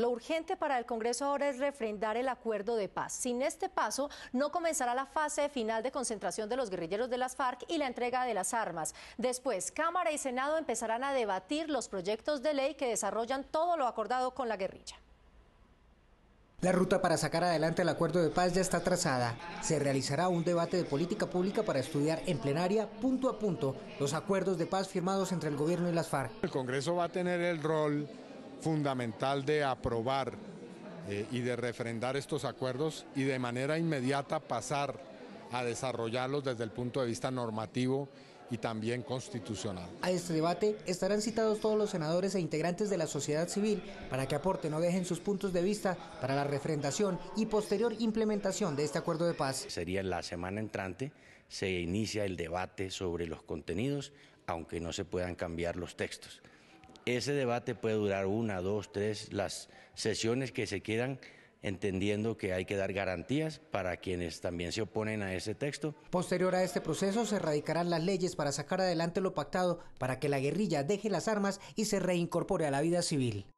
Lo urgente para el Congreso ahora es refrendar el acuerdo de paz. Sin este paso, no comenzará la fase final de concentración de los guerrilleros de las FARC y la entrega de las armas. Después, Cámara y Senado empezarán a debatir los proyectos de ley que desarrollan todo lo acordado con la guerrilla. La ruta para sacar adelante el acuerdo de paz ya está trazada. Se realizará un debate de política pública para estudiar en plenaria, punto a punto, los acuerdos de paz firmados entre el gobierno y las FARC. El Congreso va a tener el rol fundamental de aprobar eh, y de refrendar estos acuerdos y de manera inmediata pasar a desarrollarlos desde el punto de vista normativo y también constitucional. A este debate estarán citados todos los senadores e integrantes de la sociedad civil para que aporten o dejen sus puntos de vista para la refrendación y posterior implementación de este acuerdo de paz. Sería la semana entrante, se inicia el debate sobre los contenidos, aunque no se puedan cambiar los textos. Ese debate puede durar una, dos, tres, las sesiones que se quedan entendiendo que hay que dar garantías para quienes también se oponen a ese texto. Posterior a este proceso se radicarán las leyes para sacar adelante lo pactado para que la guerrilla deje las armas y se reincorpore a la vida civil.